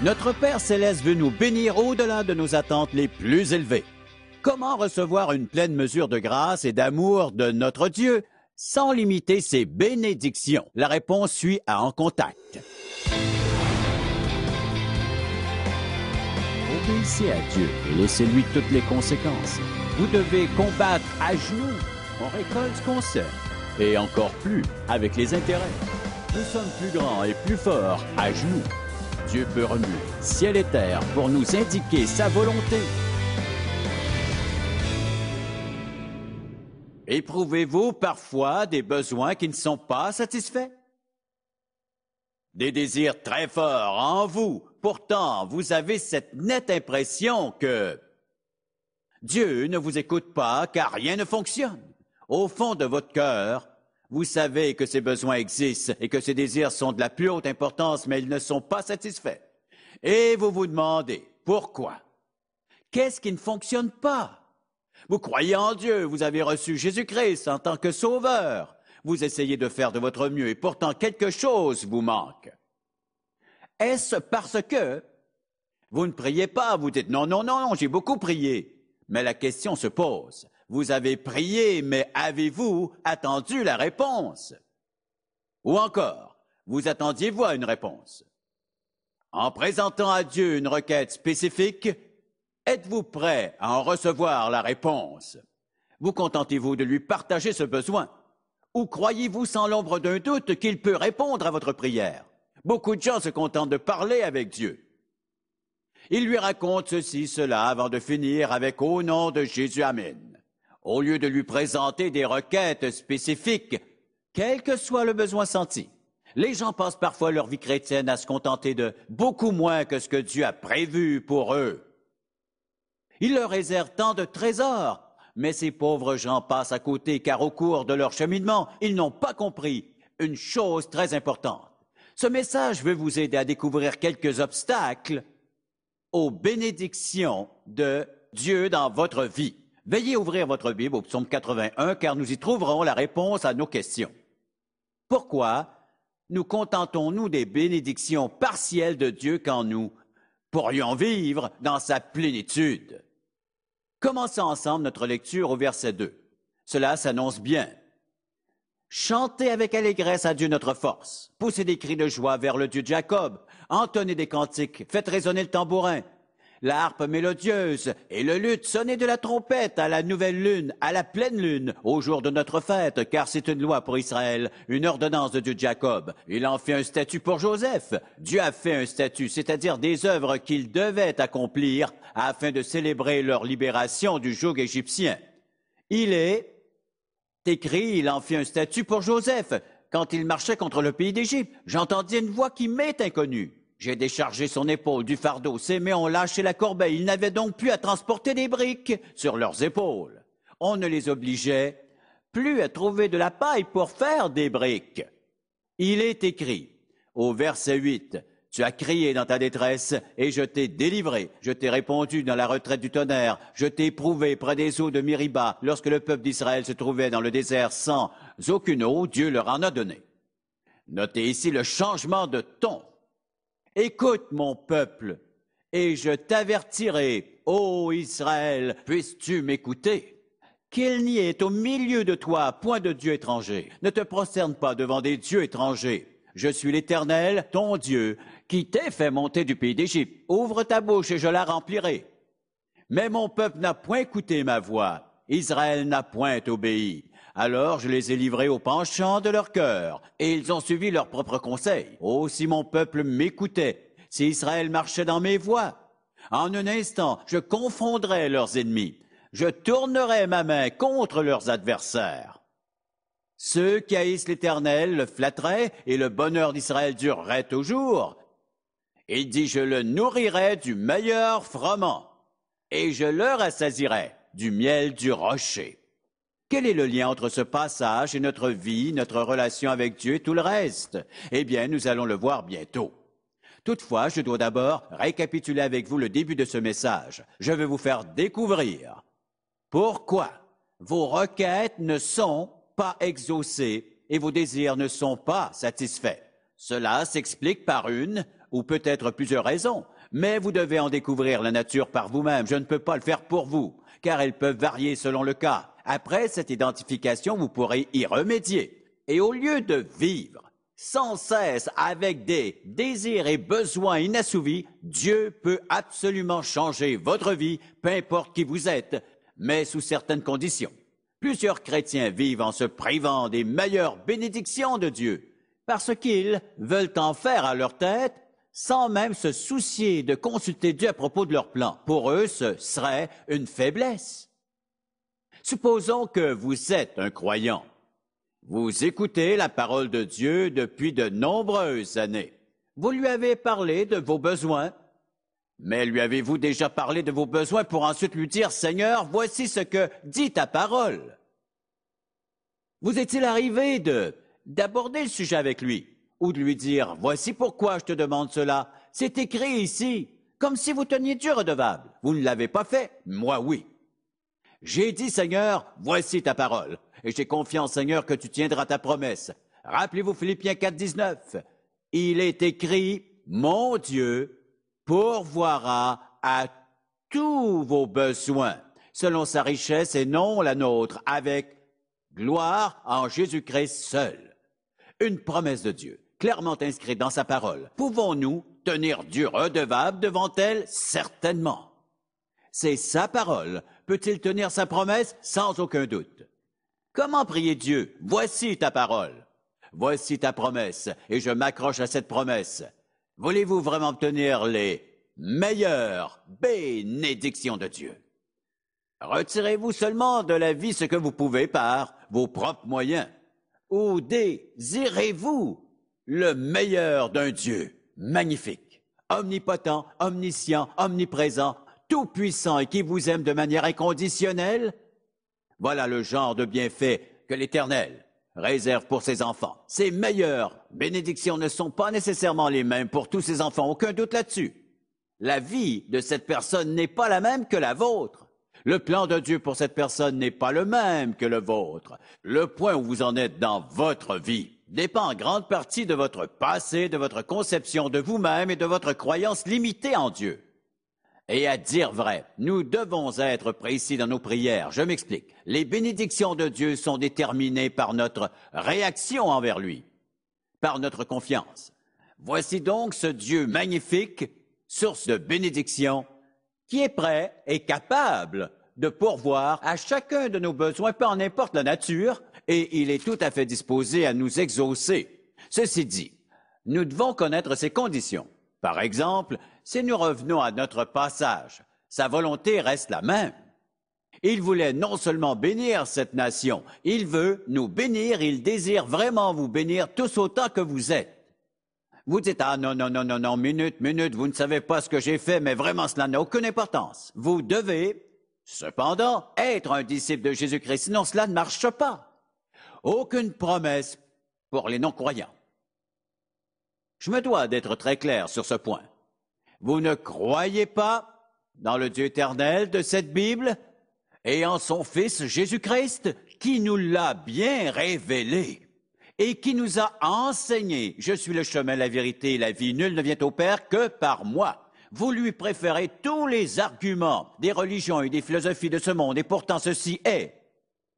Notre Père Céleste veut nous bénir au-delà de nos attentes les plus élevées. Comment recevoir une pleine mesure de grâce et d'amour de notre Dieu sans limiter ses bénédictions La réponse suit à En Contact. Obéissez à Dieu et laissez-lui toutes les conséquences. Vous devez combattre à genoux. On récolte ce qu'on Et encore plus avec les intérêts. Nous sommes plus grands et plus forts à genoux. Dieu peut remuer ciel et terre pour nous indiquer sa volonté. Éprouvez-vous parfois des besoins qui ne sont pas satisfaits Des désirs très forts en vous, pourtant vous avez cette nette impression que Dieu ne vous écoute pas car rien ne fonctionne. Au fond de votre cœur, vous savez que ces besoins existent et que ces désirs sont de la plus haute importance, mais ils ne sont pas satisfaits. Et vous vous demandez pourquoi. Qu'est-ce qui ne fonctionne pas Vous croyez en Dieu, vous avez reçu Jésus-Christ en tant que sauveur. Vous essayez de faire de votre mieux et pourtant quelque chose vous manque. Est-ce parce que vous ne priez pas Vous dites non, non, non, non j'ai beaucoup prié. Mais la question se pose vous avez prié, mais avez-vous attendu la réponse Ou encore, vous attendiez-vous à une réponse En présentant à Dieu une requête spécifique, êtes-vous prêt à en recevoir la réponse Vous contentez-vous de lui partager ce besoin Ou croyez-vous sans l'ombre d'un doute qu'il peut répondre à votre prière Beaucoup de gens se contentent de parler avec Dieu. Il lui raconte ceci, cela, avant de finir avec Au nom de Jésus, Amen au lieu de lui présenter des requêtes spécifiques, quel que soit le besoin senti. Les gens passent parfois leur vie chrétienne à se contenter de beaucoup moins que ce que Dieu a prévu pour eux. Il leur réserve tant de trésors, mais ces pauvres gens passent à côté car au cours de leur cheminement, ils n'ont pas compris une chose très importante. Ce message veut vous aider à découvrir quelques obstacles aux bénédictions de Dieu dans votre vie. Veuillez ouvrir votre Bible au psaume 81, car nous y trouverons la réponse à nos questions. Pourquoi nous contentons-nous des bénédictions partielles de Dieu quand nous pourrions vivre dans sa plénitude? Commençons ensemble notre lecture au verset 2. Cela s'annonce bien. Chantez avec allégresse à Dieu notre force. Poussez des cris de joie vers le Dieu de Jacob. Entonnez des cantiques. Faites résonner le tambourin harpe mélodieuse et le luth sonner de la trompette à la nouvelle lune, à la pleine lune, au jour de notre fête, car c'est une loi pour Israël, une ordonnance de Dieu Jacob. Il en fit un statut pour Joseph. Dieu a fait un statut, c'est-à-dire des œuvres qu'il devait accomplir afin de célébrer leur libération du joug égyptien. Il est écrit, il en fit un statut pour Joseph quand il marchait contre le pays d'Égypte. J'entendis une voix qui m'est inconnue j'ai déchargé son épaule du fardeau, ses mains ont lâché la corbeille, ils n'avaient donc plus à transporter des briques sur leurs épaules. On ne les obligeait plus à trouver de la paille pour faire des briques. Il est écrit au verset 8, Tu as crié dans ta détresse et je t'ai délivré, je t'ai répondu dans la retraite du tonnerre, je t'ai éprouvé près des eaux de Miriba lorsque le peuple d'Israël se trouvait dans le désert sans aucune eau, Dieu leur en a donné. Notez ici le changement de ton Écoute mon peuple, et je t'avertirai, ô Israël, puisses-tu m'écouter qu'il n'y ait au milieu de toi point de Dieu étranger. Ne te prosterne pas devant des dieux étrangers. Je suis l'Éternel, ton Dieu, qui t'ai fait monter du pays d'Égypte. Ouvre ta bouche et je la remplirai. Mais mon peuple n'a point écouté ma voix. Israël n'a point obéi. Alors je les ai livrés au penchant de leur cœur, et ils ont suivi leurs propres conseils. Oh, si mon peuple m'écoutait, si Israël marchait dans mes voies, en un instant, je confondrais leurs ennemis, je tournerais ma main contre leurs adversaires. Ceux qui haïssent l'Éternel le flatteraient, et le bonheur d'Israël durerait toujours. Il dit, je le nourrirai du meilleur froment, et je le rassasirai du miel du rocher. Quel est le lien entre ce passage et notre vie, notre relation avec Dieu et tout le reste Eh bien, nous allons le voir bientôt. Toutefois, je dois d'abord récapituler avec vous le début de ce message. Je vais vous faire découvrir pourquoi vos requêtes ne sont pas exaucées et vos désirs ne sont pas satisfaits. Cela s'explique par une ou peut-être plusieurs raisons, mais vous devez en découvrir la nature par vous-même. Je ne peux pas le faire pour vous, car elles peuvent varier selon le cas. Après cette identification, vous pourrez y remédier. Et au lieu de vivre sans cesse avec des désirs et besoins inassouvis, Dieu peut absolument changer votre vie, peu importe qui vous êtes, mais sous certaines conditions. Plusieurs chrétiens vivent en se privant des meilleures bénédictions de Dieu, parce qu'ils veulent en faire à leur tête, sans même se soucier de consulter Dieu à propos de leur plans. Pour eux, ce serait une faiblesse. Supposons que vous êtes un croyant. Vous écoutez la parole de Dieu depuis de nombreuses années. Vous lui avez parlé de vos besoins, mais lui avez-vous déjà parlé de vos besoins pour ensuite lui dire, Seigneur, voici ce que dit ta parole? Vous est-il arrivé de, d'aborder le sujet avec lui ou de lui dire, voici pourquoi je te demande cela? C'est écrit ici, comme si vous teniez Dieu redevable. Vous ne l'avez pas fait, moi oui. J'ai dit, Seigneur, voici ta parole, et j'ai confiance, Seigneur, que tu tiendras ta promesse. Rappelez-vous Philippiens 4, 19. Il est écrit, Mon Dieu pourvoira à tous vos besoins, selon sa richesse et non la nôtre, avec gloire en Jésus-Christ seul. Une promesse de Dieu, clairement inscrite dans sa parole. Pouvons-nous tenir Dieu redevable devant elle? Certainement. C'est sa parole peut-il tenir sa promesse Sans aucun doute. Comment prier Dieu Voici ta parole. Voici ta promesse, et je m'accroche à cette promesse. Voulez-vous vraiment obtenir les meilleures bénédictions de Dieu Retirez-vous seulement de la vie ce que vous pouvez par vos propres moyens, ou désirez-vous le meilleur d'un Dieu magnifique, omnipotent, omniscient, omniprésent, tout-puissant et qui vous aime de manière inconditionnelle? Voilà le genre de bienfait que l'Éternel réserve pour ses enfants. Ses meilleures bénédictions ne sont pas nécessairement les mêmes pour tous ses enfants, aucun doute là-dessus. La vie de cette personne n'est pas la même que la vôtre. Le plan de Dieu pour cette personne n'est pas le même que le vôtre. Le point où vous en êtes dans votre vie dépend en grande partie de votre passé, de votre conception de vous-même et de votre croyance limitée en Dieu et à dire vrai. Nous devons être précis dans nos prières. Je m'explique. Les bénédictions de Dieu sont déterminées par notre réaction envers lui, par notre confiance. Voici donc ce Dieu magnifique, source de bénédictions, qui est prêt et capable de pourvoir à chacun de nos besoins, peu en importe la nature, et il est tout à fait disposé à nous exaucer. Ceci dit, nous devons connaître ses conditions. Par exemple, si nous revenons à notre passage, sa volonté reste la même. Il voulait non seulement bénir cette nation, il veut nous bénir, il désire vraiment vous bénir tous autant que vous êtes. Vous dites, ah non, non, non, non, non, minute, minute, vous ne savez pas ce que j'ai fait, mais vraiment cela n'a aucune importance. Vous devez, cependant, être un disciple de Jésus-Christ, sinon cela ne marche pas. Aucune promesse pour les non-croyants. Je me dois d'être très clair sur ce point. Vous ne croyez pas dans le Dieu éternel de cette Bible et en son Fils Jésus-Christ qui nous l'a bien révélé et qui nous a enseigné, je suis le chemin, la vérité et la vie, nul ne vient au Père que par moi. Vous lui préférez tous les arguments des religions et des philosophies de ce monde, et pourtant ceci est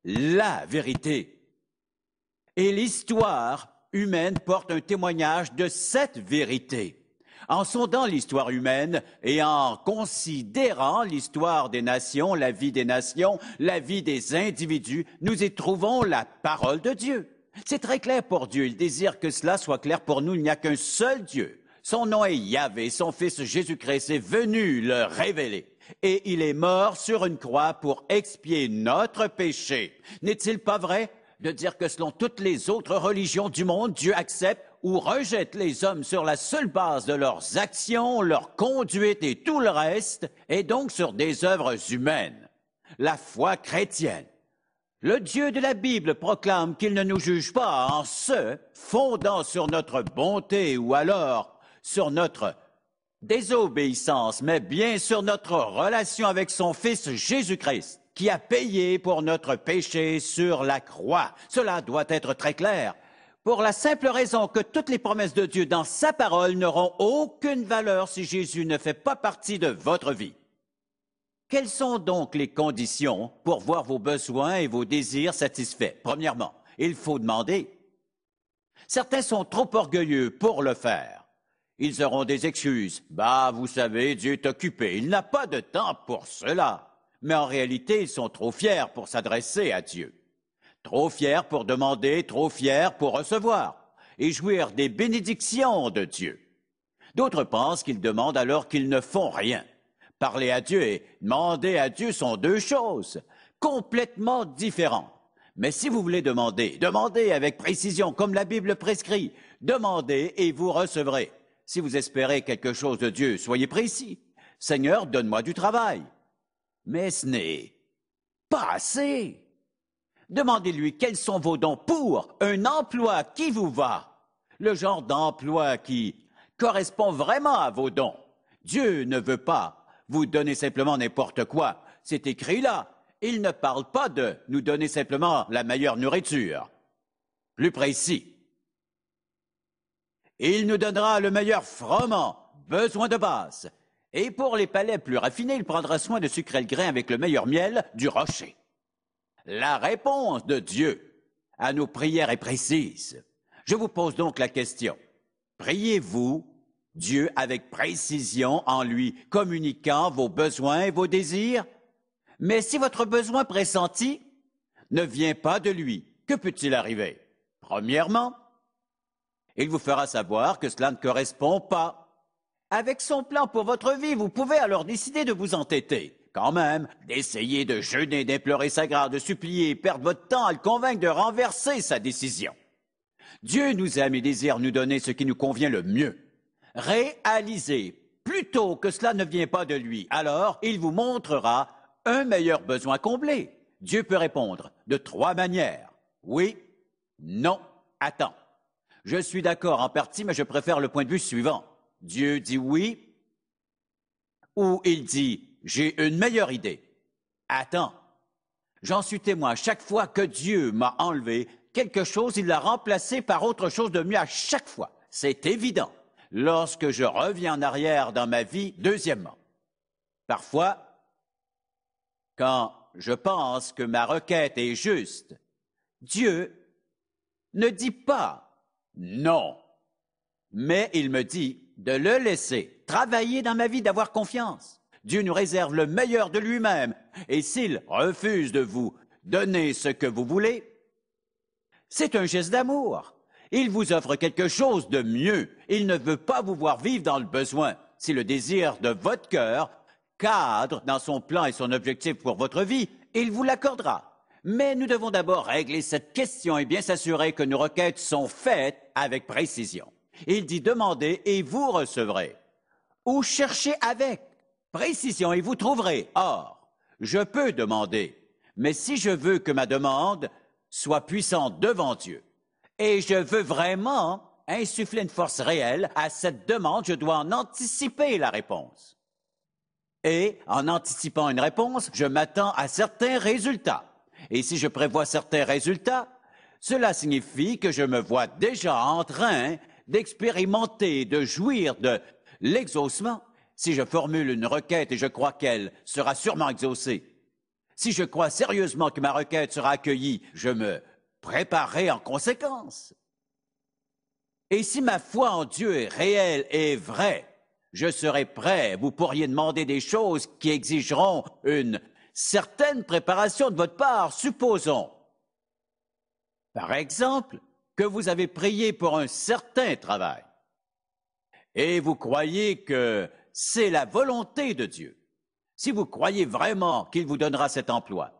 la vérité. Et l'histoire humaine porte un témoignage de cette vérité en sondant l'histoire humaine et en considérant l'histoire des nations, la vie des nations, la vie des individus, nous y trouvons la parole de Dieu. C'est très clair pour Dieu. Il désire que cela soit clair pour nous. Il n'y a qu'un seul Dieu. Son nom est Yahvé. Son fils Jésus-Christ est venu le révéler. Et il est mort sur une croix pour expier notre péché. N'est-il pas vrai de dire que selon toutes les autres religions du monde, Dieu accepte ou rejette les hommes sur la seule base de leurs actions, leur conduite et tout le reste, et donc sur des œuvres humaines. La foi chrétienne. Le Dieu de la Bible proclame qu'il ne nous juge pas en se fondant sur notre bonté ou alors sur notre désobéissance, mais bien sur notre relation avec son Fils Jésus-Christ, qui a payé pour notre péché sur la croix. Cela doit être très clair pour la simple raison que toutes les promesses de Dieu dans sa parole n'auront aucune valeur si Jésus ne fait pas partie de votre vie. Quelles sont donc les conditions pour voir vos besoins et vos désirs satisfaits Premièrement, il faut demander. Certains sont trop orgueilleux pour le faire. Ils auront des excuses. Bah, vous savez, Dieu est occupé, il n'a pas de temps pour cela. Mais en réalité, ils sont trop fiers pour s'adresser à Dieu. Trop fier pour demander, trop fier pour recevoir et jouir des bénédictions de Dieu. D'autres pensent qu'ils demandent alors qu'ils ne font rien. Parler à Dieu et demander à Dieu sont deux choses complètement différentes. Mais si vous voulez demander, demandez avec précision, comme la Bible prescrit. Demandez et vous recevrez. Si vous espérez quelque chose de Dieu, soyez précis. Seigneur, donne-moi du travail. Mais ce n'est pas assez. Demandez-lui quels sont vos dons pour un emploi qui vous va, le genre d'emploi qui correspond vraiment à vos dons. Dieu ne veut pas vous donner simplement n'importe quoi. C'est écrit là. Il ne parle pas de nous donner simplement la meilleure nourriture. Plus précis. Il nous donnera le meilleur froment, besoin de base. Et pour les palais plus raffinés, il prendra soin de sucrer le grain avec le meilleur miel du rocher. La réponse de Dieu à nos prières est précise. Je vous pose donc la question. Priez-vous Dieu avec précision en lui communiquant vos besoins et vos désirs? Mais si votre besoin pressenti ne vient pas de lui, que peut-il arriver? Premièrement, il vous fera savoir que cela ne correspond pas avec son plan pour votre vie. Vous pouvez alors décider de vous entêter quand même, d'essayer de jeûner, d'implorer sa grâce, de supplier, perdre votre temps à le convaincre de renverser sa décision. Dieu nous aime et désire nous donner ce qui nous convient le mieux. Réalisez plutôt que cela ne vient pas de lui, alors il vous montrera un meilleur besoin comblé. Dieu peut répondre de trois manières. Oui, non, attends. Je suis d'accord en partie, mais je préfère le point de vue suivant. Dieu dit oui, ou il dit j'ai une meilleure idée. Attends, j'en suis témoin. Chaque fois que Dieu m'a enlevé quelque chose, il l'a remplacé par autre chose de mieux à chaque fois. C'est évident. Lorsque je reviens en arrière dans ma vie, deuxièmement, parfois, quand je pense que ma requête est juste, Dieu ne dit pas non, mais il me dit de le laisser travailler dans ma vie, d'avoir confiance. Dieu nous réserve le meilleur de lui-même. Et s'il refuse de vous donner ce que vous voulez, c'est un geste d'amour. Il vous offre quelque chose de mieux. Il ne veut pas vous voir vivre dans le besoin. Si le désir de votre cœur cadre dans son plan et son objectif pour votre vie, il vous l'accordera. Mais nous devons d'abord régler cette question et bien s'assurer que nos requêtes sont faites avec précision. Il dit demandez et vous recevrez. Ou cherchez avec. Précision, et vous trouverez. Or, je peux demander, mais si je veux que ma demande soit puissante devant Dieu, et je veux vraiment insuffler une force réelle à cette demande, je dois en anticiper la réponse. Et en anticipant une réponse, je m'attends à certains résultats. Et si je prévois certains résultats, cela signifie que je me vois déjà en train d'expérimenter, de jouir de l'exaucement si je formule une requête et je crois qu'elle sera sûrement exaucée, si je crois sérieusement que ma requête sera accueillie, je me préparerai en conséquence. Et si ma foi en Dieu est réelle et vraie, je serai prêt. Vous pourriez demander des choses qui exigeront une certaine préparation de votre part. Supposons, par exemple, que vous avez prié pour un certain travail et vous croyez que c'est la volonté de Dieu. Si vous croyez vraiment qu'il vous donnera cet emploi,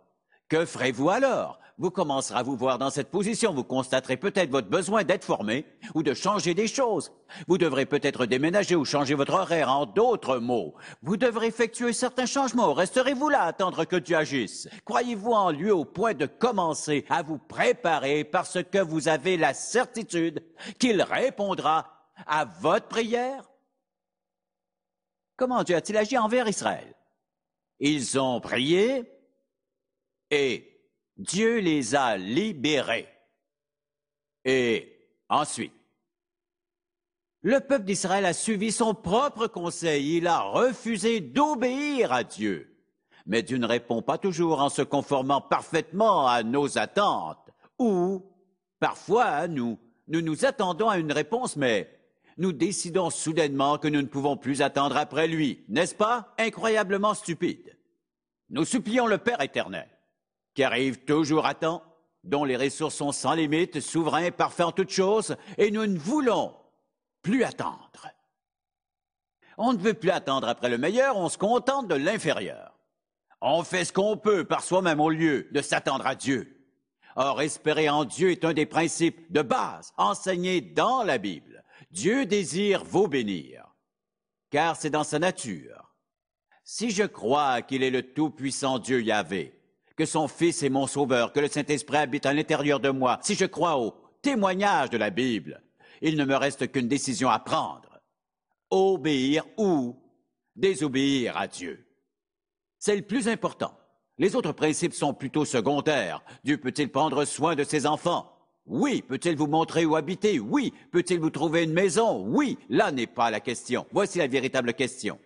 que ferez-vous alors Vous commencerez à vous voir dans cette position, vous constaterez peut-être votre besoin d'être formé ou de changer des choses. Vous devrez peut-être déménager ou changer votre horaire, en d'autres mots. Vous devrez effectuer certains changements. Resterez-vous là à attendre que Dieu agisse Croyez-vous en lui au point de commencer à vous préparer parce que vous avez la certitude qu'il répondra à votre prière Comment Dieu a-t-il agi envers Israël Ils ont prié et Dieu les a libérés. Et ensuite, le peuple d'Israël a suivi son propre conseil, il a refusé d'obéir à Dieu. Mais Dieu ne répond pas toujours en se conformant parfaitement à nos attentes, ou parfois nous, nous nous attendons à une réponse, mais nous décidons soudainement que nous ne pouvons plus attendre après lui, n'est-ce pas Incroyablement stupide. Nous supplions le Père éternel, qui arrive toujours à temps, dont les ressources sont sans limite, souverain, parfait en toutes choses, et nous ne voulons plus attendre. On ne veut plus attendre après le meilleur, on se contente de l'inférieur. On fait ce qu'on peut par soi-même au lieu de s'attendre à Dieu. Or, espérer en Dieu est un des principes de base enseignés dans la Bible. Dieu désire vous bénir, car c'est dans sa nature. Si je crois qu'il est le Tout-Puissant Dieu Yahvé, que son Fils est mon Sauveur, que le Saint-Esprit habite à l'intérieur de moi, si je crois au témoignage de la Bible, il ne me reste qu'une décision à prendre. Obéir ou désobéir à Dieu. C'est le plus important. Les autres principes sont plutôt secondaires. Dieu peut-il prendre soin de ses enfants? Oui. Peut-il vous montrer où habiter Oui. Peut-il vous trouver une maison Oui. Là n'est pas la question. Voici la véritable question.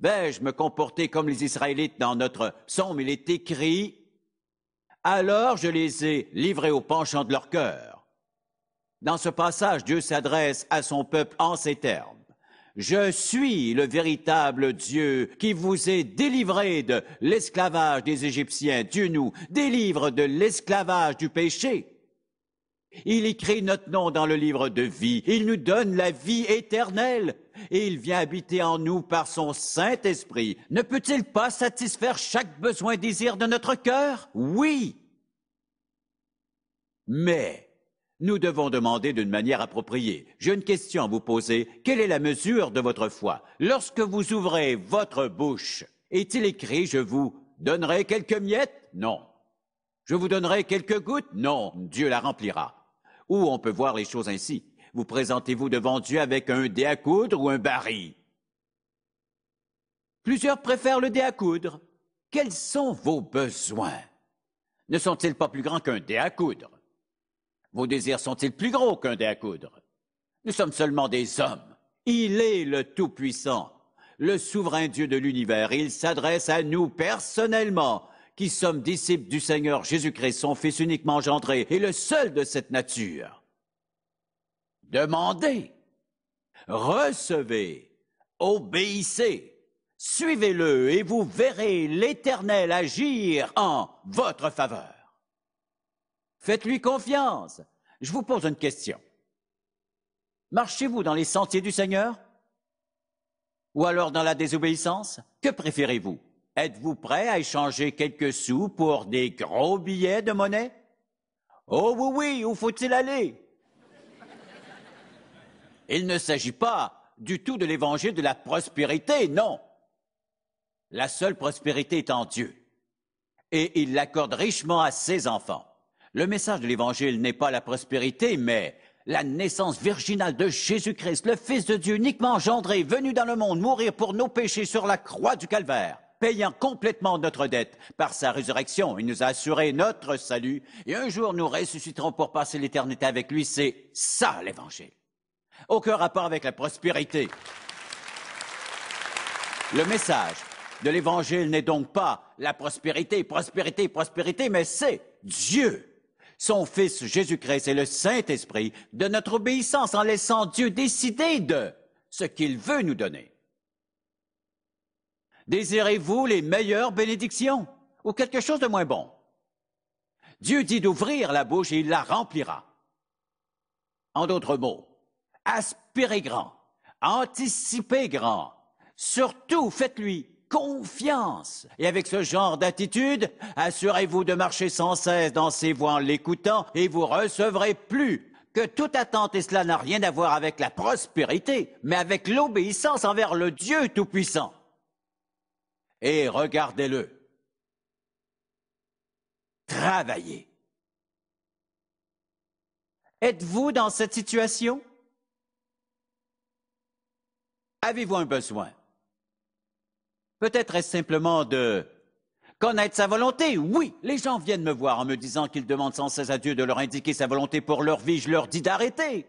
Vais-je me comporter comme les Israélites dans notre psaume Il est écrit Alors je les ai livrés au penchant de leur cœur. Dans ce passage, Dieu s'adresse à son peuple en ces termes. Je suis le véritable Dieu qui vous est délivré de l'esclavage des Égyptiens. Dieu nous délivre de l'esclavage du péché. Il écrit notre nom dans le livre de vie. Il nous donne la vie éternelle. Et il vient habiter en nous par son Saint-Esprit. Ne peut-il pas satisfaire chaque besoin désir de notre cœur? Oui. Mais nous devons demander d'une manière appropriée. J'ai une question à vous poser. Quelle est la mesure de votre foi? Lorsque vous ouvrez votre bouche, est-il écrit, je vous donnerai quelques miettes? Non. Je vous donnerai quelques gouttes? Non, Dieu la remplira. Ou on peut voir les choses ainsi. Vous présentez-vous devant Dieu avec un dé à coudre ou un baril Plusieurs préfèrent le dé à coudre. Quels sont vos besoins Ne sont-ils pas plus grands qu'un dé à coudre Vos désirs sont-ils plus gros qu'un dé à coudre Nous sommes seulement des hommes. Il est le Tout-Puissant, le souverain Dieu de l'univers. Il s'adresse à nous personnellement qui sommes disciples du Seigneur Jésus-Christ, son Fils uniquement engendré, et le seul de cette nature. Demandez, recevez, obéissez, suivez-le, et vous verrez l'Éternel agir en votre faveur. Faites-lui confiance. Je vous pose une question. Marchez-vous dans les sentiers du Seigneur ou alors dans la désobéissance Que préférez-vous Êtes-vous prêt à échanger quelques sous pour des gros billets de monnaie Oh oui, oui, où faut-il aller Il ne s'agit pas du tout de l'évangile de la prospérité, non. La seule prospérité est en Dieu. Et il l'accorde richement à ses enfants. Le message de l'évangile n'est pas la prospérité, mais la naissance virginale de Jésus-Christ, le Fils de Dieu uniquement engendré, venu dans le monde mourir pour nos péchés sur la croix du calvaire payant complètement notre dette. Par sa résurrection, il nous a assuré notre salut, et un jour nous ressusciterons pour passer l'éternité avec lui. C'est ça l'Évangile. Aucun rapport avec la prospérité. Le message de l'Évangile n'est donc pas la prospérité, prospérité, prospérité, mais c'est Dieu. Son Fils Jésus-Christ et le Saint-Esprit de notre obéissance en laissant Dieu décider de ce qu'il veut nous donner. Désirez-vous les meilleures bénédictions ou quelque chose de moins bon? Dieu dit d'ouvrir la bouche et il la remplira. En d'autres mots, aspirez grand, anticipez grand, surtout faites-lui confiance. Et avec ce genre d'attitude, assurez-vous de marcher sans cesse dans ses voies en l'écoutant et vous recevrez plus que toute attente, et cela n'a rien à voir avec la prospérité, mais avec l'obéissance envers le Dieu Tout-Puissant et regardez-le. Travaillez. Êtes-vous dans cette situation? Avez-vous un besoin? Peut-être est-ce simplement de connaître sa volonté. Oui, les gens viennent me voir en me disant qu'ils demandent sans cesse à Dieu de leur indiquer sa volonté pour leur vie. Je leur dis d'arrêter.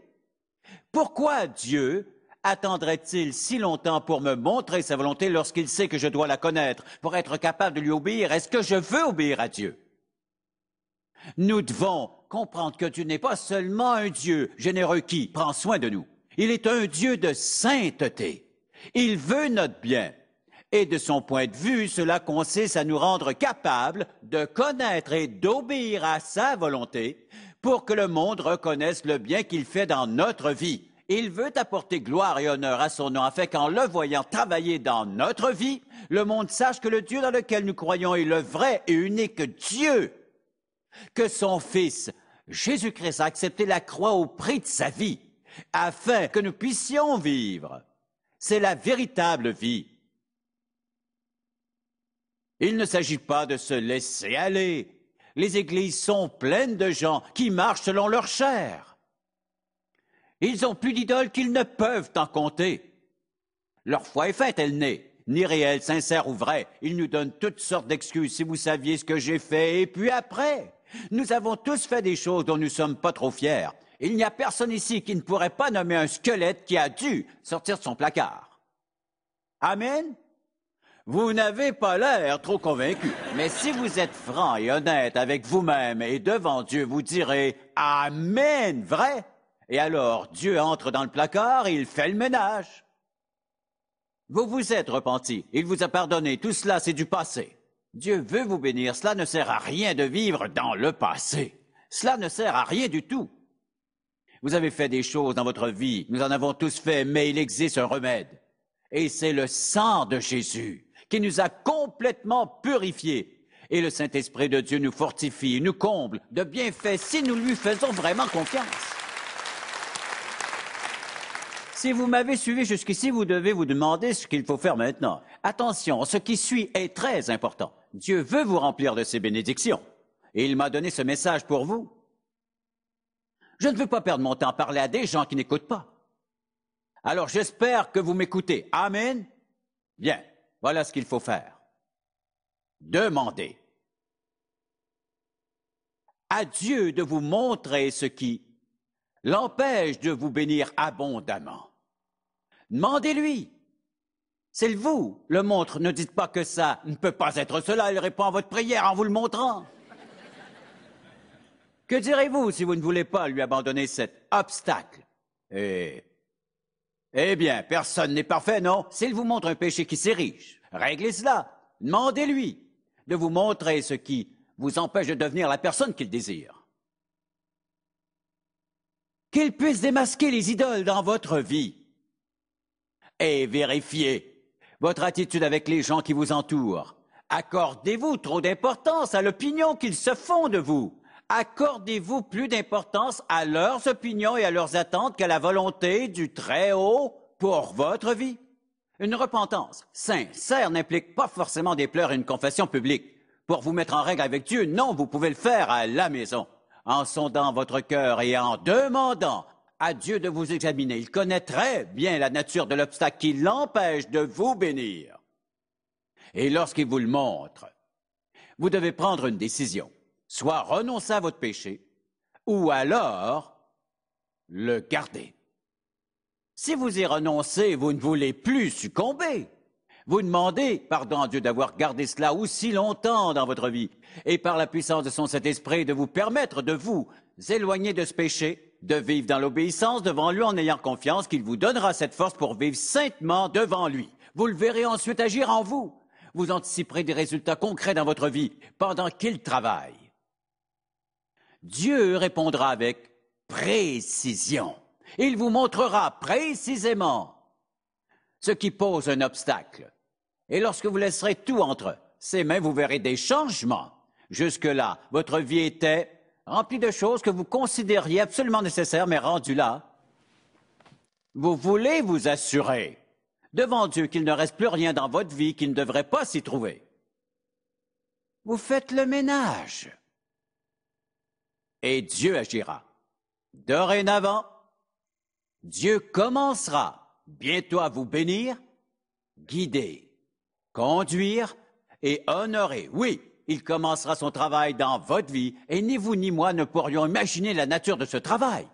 Pourquoi Dieu attendrait-il si longtemps pour me montrer sa volonté lorsqu'il sait que je dois la connaître Pour être capable de lui obéir, est-ce que je veux obéir à Dieu Nous devons comprendre que tu n'es pas seulement un Dieu généreux qui prend soin de nous. Il est un Dieu de sainteté. Il veut notre bien. Et de son point de vue, cela consiste à nous rendre capables de connaître et d'obéir à sa volonté pour que le monde reconnaisse le bien qu'il fait dans notre vie. Il veut apporter gloire et honneur à son nom, afin qu'en le voyant travailler dans notre vie, le monde sache que le Dieu dans lequel nous croyons est le vrai et unique Dieu, que son Fils, Jésus-Christ, a accepté la croix au prix de sa vie, afin que nous puissions vivre. C'est la véritable vie. Il ne s'agit pas de se laisser aller. Les églises sont pleines de gens qui marchent selon leur chair. Ils ont plus d'idoles qu'ils ne peuvent en compter. Leur foi est faite, elle n'est, ni réelle, sincère ou vraie. Ils nous donnent toutes sortes d'excuses si vous saviez ce que j'ai fait, et puis après. Nous avons tous fait des choses dont nous ne sommes pas trop fiers. Il n'y a personne ici qui ne pourrait pas nommer un squelette qui a dû sortir de son placard. Amen? Vous n'avez pas l'air trop convaincu. Mais si vous êtes franc et honnête avec vous-même et devant Dieu, vous direz Amen, vrai? Et alors, Dieu entre dans le placard et il fait le ménage. Vous vous êtes repenti, il vous a pardonné, tout cela c'est du passé. Dieu veut vous bénir, cela ne sert à rien de vivre dans le passé. Cela ne sert à rien du tout. Vous avez fait des choses dans votre vie, nous en avons tous fait, mais il existe un remède. Et c'est le sang de Jésus qui nous a complètement purifiés. Et le Saint-Esprit de Dieu nous fortifie, nous comble de bienfaits si nous lui faisons vraiment confiance. Si vous m'avez suivi jusqu'ici, vous devez vous demander ce qu'il faut faire maintenant. Attention, ce qui suit est très important. Dieu veut vous remplir de ses bénédictions. Et il m'a donné ce message pour vous. Je ne veux pas perdre mon temps à parler à des gens qui n'écoutent pas. Alors j'espère que vous m'écoutez. Amen. Bien, voilà ce qu'il faut faire. Demandez à Dieu de vous montrer ce qui l'empêche de vous bénir abondamment. Demandez-lui. S'il vous le montre, ne dites pas que ça ne peut pas être cela. Il répond à votre prière en vous le montrant. Que direz-vous si vous ne voulez pas lui abandonner cet obstacle Eh, eh bien, personne n'est parfait, non S'il vous montre un péché qui s'érige, réglez cela. Demandez-lui de vous montrer ce qui vous empêche de devenir la personne qu'il désire. Qu'il puisse démasquer les idoles dans votre vie et vérifiez votre attitude avec les gens qui vous entourent. Accordez-vous trop d'importance à l'opinion qu'ils se font de vous. Accordez-vous plus d'importance à leurs opinions et à leurs attentes qu'à la volonté du Très-Haut pour votre vie. Une repentance sincère n'implique pas forcément des pleurs et une confession publique. Pour vous mettre en règle avec Dieu, non, vous pouvez le faire à la maison, en sondant votre cœur et en demandant à Dieu de vous examiner. Il connaît très bien la nature de l'obstacle qui l'empêche de vous bénir. Et lorsqu'il vous le montre, vous devez prendre une décision. Soit renoncer à votre péché, ou alors le garder. Si vous y renoncez, vous ne voulez plus succomber. Vous demandez pardon à Dieu d'avoir gardé cela aussi longtemps dans votre vie, et par la puissance de son Saint-Esprit de vous permettre de vous éloigner de ce péché de vivre dans l'obéissance devant lui en ayant confiance qu'il vous donnera cette force pour vivre saintement devant lui. Vous le verrez ensuite agir en vous. Vous anticiperez des résultats concrets dans votre vie pendant qu'il travaille. Dieu répondra avec précision. Il vous montrera précisément ce qui pose un obstacle. Et lorsque vous laisserez tout entre ses mains, vous verrez des changements. Jusque-là, votre vie était rempli de choses que vous considériez absolument nécessaires, mais rendues là, vous voulez vous assurer devant Dieu qu'il ne reste plus rien dans votre vie qui ne devrait pas s'y trouver. Vous faites le ménage. Et Dieu agira. Dorénavant, Dieu commencera bientôt à vous bénir, guider, conduire et honorer. Oui, il commencera son travail dans votre vie et ni vous ni moi ne pourrions imaginer la nature de ce travail.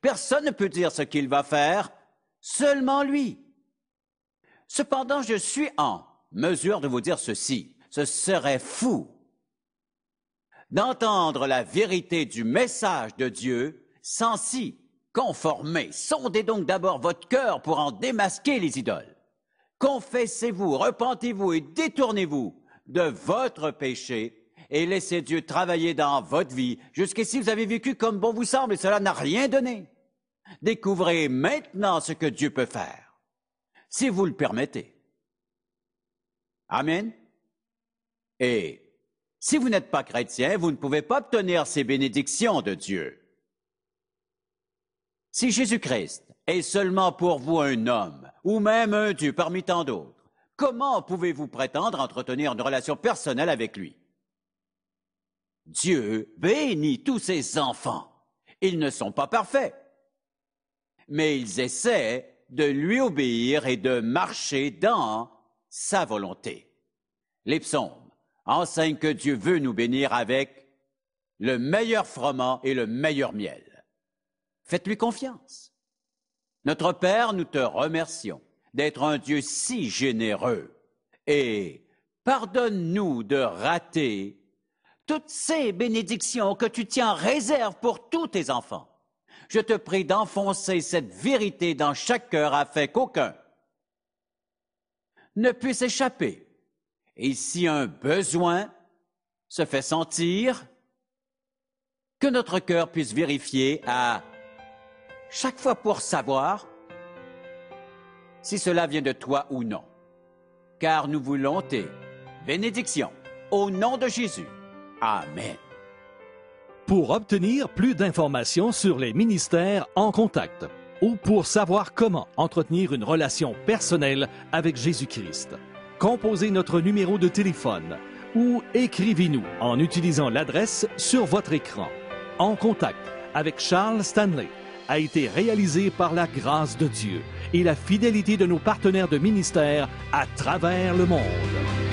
Personne ne peut dire ce qu'il va faire, seulement lui. Cependant, je suis en mesure de vous dire ceci. Ce serait fou d'entendre la vérité du message de Dieu sans s'y conformer. Sondez donc d'abord votre cœur pour en démasquer les idoles. Confessez-vous, repentez-vous et détournez-vous de votre péché et laissez Dieu travailler dans votre vie. Jusqu'ici, vous avez vécu comme bon vous semble et cela n'a rien donné. Découvrez maintenant ce que Dieu peut faire, si vous le permettez. Amen. Et si vous n'êtes pas chrétien, vous ne pouvez pas obtenir ces bénédictions de Dieu. Si Jésus-Christ est seulement pour vous un homme, ou même un Dieu parmi tant d'autres, Comment pouvez-vous prétendre entretenir une relation personnelle avec lui Dieu bénit tous ses enfants. Ils ne sont pas parfaits, mais ils essaient de lui obéir et de marcher dans sa volonté. Les psaumes enseignent que Dieu veut nous bénir avec le meilleur froment et le meilleur miel. Faites-lui confiance. Notre Père, nous te remercions d'être un Dieu si généreux. Et pardonne-nous de rater toutes ces bénédictions que tu tiens en réserve pour tous tes enfants. Je te prie d'enfoncer cette vérité dans chaque cœur afin qu'aucun ne puisse échapper. Et si un besoin se fait sentir, que notre cœur puisse vérifier à chaque fois pour savoir si cela vient de toi ou non. Car nous voulons tes bénédictions. Au nom de Jésus. Amen. Pour obtenir plus d'informations sur les ministères en contact ou pour savoir comment entretenir une relation personnelle avec Jésus-Christ, composez notre numéro de téléphone ou écrivez-nous en utilisant l'adresse sur votre écran. En contact avec Charles Stanley, a été réalisé par la grâce de Dieu et la fidélité de nos partenaires de ministère à travers le monde.